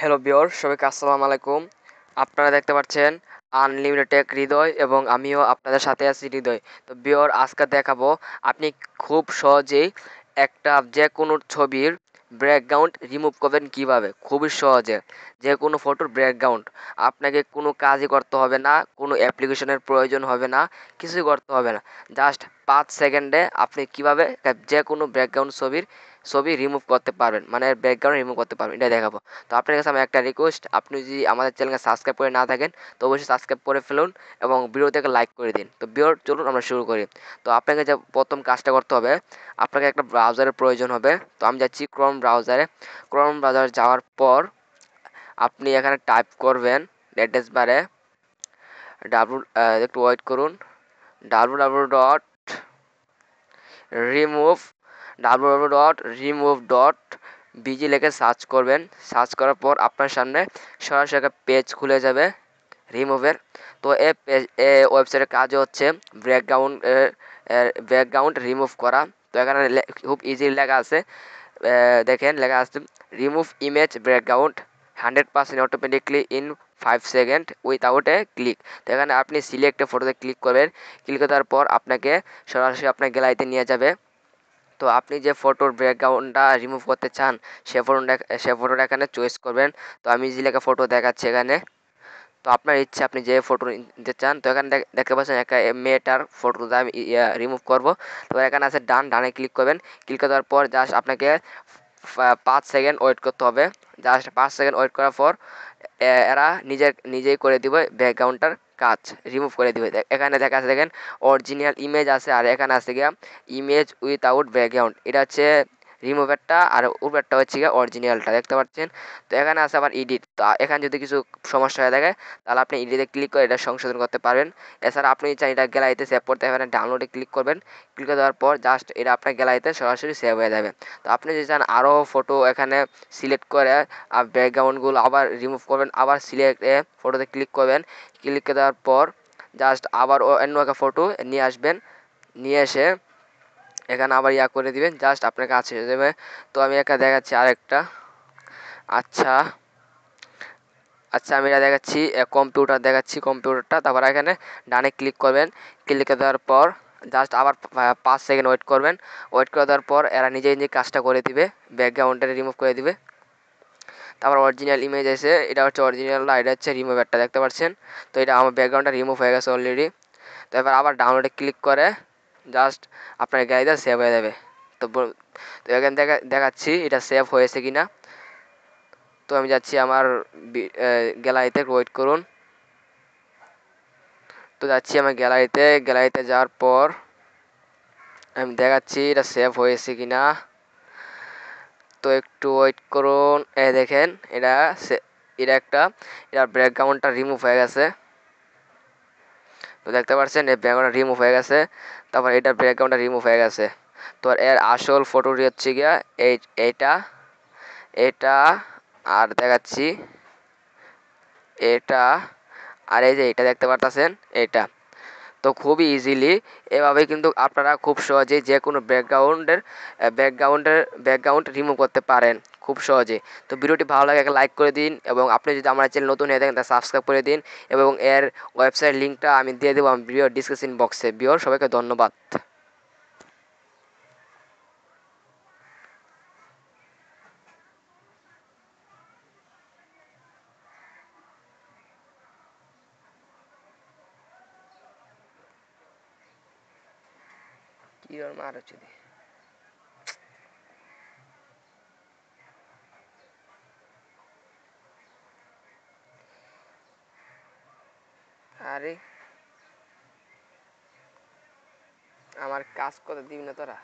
hello বিয়র সবাইকে আসসালামু আলাইকুম আপনারা দেখতে পাচ্ছেন আনলিমিটেড টেক হৃদয় এবং আমিও আপনাদের সাথে আছি হৃদয় তো বিয়র আজকে দেখাবো আপনি খুব সহজেই একটা যে কোনো ছবির ব্যাকগ্রাউন্ড রিমুভ করবেন কিভাবে খুবই সহজে যে কোনো ফটোর ব্যাকগ্রাউন্ড আপনাকে কোনো কাজই করতে হবে না কোনো অ্যাপ্লিকেশনের প্রয়োজন হবে না কিছুই করতে হবে না জাস্ট পাঁচ সেকেন্ডে আপনি কীভাবে যে কোনো ব্যাকগ্রাউন্ড ছবির ছবি রিমুভ করতে পারবেন মানে ব্যাকগ্রাউন্ড রিমুভ করতে পারবেন এটা দেখাবো তো আপনার কাছে আমি একটা রিকোয়েস্ট আপনি যদি আমাদের চ্যানেলকে সাবস্ক্রাইব করে না থাকেন তো অবশ্যই সাবস্ক্রাইব করে ফেলুন এবং থেকে লাইক করে দিন তো ভিডিও চলুন আমরা শুরু করি তো আপনাকে যে প্রথম কাজটা করতে হবে আপনাকে একটা ব্রাউজারের প্রয়োজন হবে তো আমি যাচ্ছি ক্রোম ব্রাউজারে ক্রোম ব্রাউজারে যাওয়ার পর আপনি এখানে টাইপ করবেন অ্যাড্রেস বারে ডাব্লু একটু ওয়েট করুন W W dot remove W dot remove dot BG লেখে সার্চ করবেন সার্চ করার পর আপনার সামনে সরাসরি একটা পেজ খুলে যাবে রিমুভের তো এ পেজ এ ওয়েবসাইটের কাজ হচ্ছে ব্যাকগ্রাউন্ড ব্যাকগ্রাউন্ড রিমুভ করা তো এখানে খুব ইজি লেখা আছে দেখেন লেখা আছে remove image background hundred percent automatically in five second without a click তো এখানে আপনি সিলেক্টে ফটোতে ক্লিক করবেন ক্লিক করার পর আপনাকে সরাসরি আপনার গ্যালারিতে নিয়ে যাবে তো আপনি যে ফটোর ব্যাকগ্রাউন্ডটা রিমুভ করতে চান সে ফটোটা সে ফটোটা এখানে চয়েস করবেন তো আমি জিলেকা ফটো দেখাচ্ছি এখানে তো আপনার ইচ্ছে আপনি যে ফটো নিতে চান তো এখানে দেখতে পাচ্ছেন একটা মেয়েটার ফটোটা আমি রিমুভ করবো তো এখানে আছে ডান ডানে ক্লিক করবেন ক্লিক করার পর জাস্ট আপনাকে পাঁচ সেকেন্ড ওয়েট করতে হবে জাস্ট পাঁচ সেকেন্ড ওয়েট করার পর এরা নিজের নিজেই করে দিবে ব্যাকগ্রাউন্ডটার কাজ রিমুভ করে দিবে এখানে দেখা আছে দেখেন অরিজিনাল ইমেজ আছে আর এখানে আছে গিয়া ইমেজ উইথআউট ব্যাকগ্রাউন্ড এটা হচ্ছে রিমুভারটা আর উপরটা হচ্ছে গিয়ে অরিজিনালটা দেখতে পাচ্ছেন তো এখানে আছে আবার ইডিট তো এখানে যদি কিছু সমস্যা হয়ে থাকে তাহলে আপনি ইডিটে ক্লিক করে এটা সংশোধন করতে পারবেন এছাড়া আপনি চান এটা গ্যালারিতে সেভ করতে পারেন ডাউনলোডে ক্লিক করবেন ক্লিক করে দেওয়ার পর জাস্ট এটা আপনার গ্যালারিতে সরাসরি সেভ হয়ে যাবে তো আপনি যদি চান আরও ফটো এখানে সিলেক্ট করে আর ব্যাকগ্রাউন্ডগুলো আবার রিমুভ করবেন আবার সিলেক্টে ফটোতে ক্লিক করবেন ক্লিক করে দেওয়ার পর জাস্ট আবার অন্য একটা ফটো নিয়ে আসবেন নিয়ে এসে এখানে আবার ইয়া করে দিবেন জাস্ট আপনার কাজ দেবে তো আমি একটা দেখাচ্ছি আরেকটা আচ্ছা আচ্ছা আমি এটা দেখাচ্ছি কম্পিউটার দেখাচ্ছি কম্পিউটারটা তারপর এখানে ডানে ক্লিক করবেন ক্লিক দেওয়ার পর জাস্ট আবার পাঁচ সেকেন্ড ওয়েট করবেন ওয়েট করে দেওয়ার পর এরা নিজে নিজে কাজটা করে দিবে ব্যাকগ্রাউন্ডটা রিমুভ করে দিবে তারপর অরিজিনাল ইমেজ এসে এটা হচ্ছে অরিজিনাল না এটা হচ্ছে রিমুভ একটা দেখতে পাচ্ছেন তো এটা আমার ব্যাকগ্রাউন্ডটা রিমুভ হয়ে গেছে অলরেডি তো এবার আবার ডাউনলোডে ক্লিক করে জাস্ট আপনার গ্যালারিটা সেভ হয়ে যাবে তো তো এখানে দেখা দেখাচ্ছি এটা সেভ হয়েছে কি না তো আমি যাচ্ছি আমার গ্যালারিতে ওয়েট করুন তো যাচ্ছি আমার গ্যালারিতে গ্যালারিতে যাওয়ার পর আমি দেখাচ্ছি এটা সেভ হয়েছে কি না তো একটু ওয়েট করুন এ দেখেন এটা এটা একটা এটা ব্যাকগ্রাউন্ডটা রিমুভ হয়ে গেছে তো দেখতে পাচ্ছেন এই ব্যাকগ্রাউন্ডটা রিমুভ হয়ে গেছে তারপর এটার ব্যাকগ্রাউন্ডটা রিমুভ হয়ে গেছে তো এর আসল ফটোটি হচ্ছে গিয়া এই এটা এটা আর দেখাচ্ছি এটা আর এই যে এটা দেখতে পারতেছেন এটা তো খুবই ইজিলি এভাবে কিন্তু আপনারা খুব সহজেই যে কোনো ব্যাকগ্রাউন্ডের ব্যাকগ্রাউন্ডের ব্যাকগ্রাউন্ড রিমুভ করতে পারেন খুব সহজে তো ভিডিওটি ভালো লাগে একটা লাইক করে দিন এবং আপনি যদি আমার চ্যানেল নতুন হয়ে থাকেন তা সাবস্ক্রাইব করে দিন এবং এর ওয়েবসাইট লিঙ্কটা আমি দিয়ে দেবো আমার ভিডিও ডিসক্রিপশন বক্সে বিওর সবাইকে ধন্যবাদ কি আর মার হচ্ছে আরে আমার কাজ করে দিবি না তোরা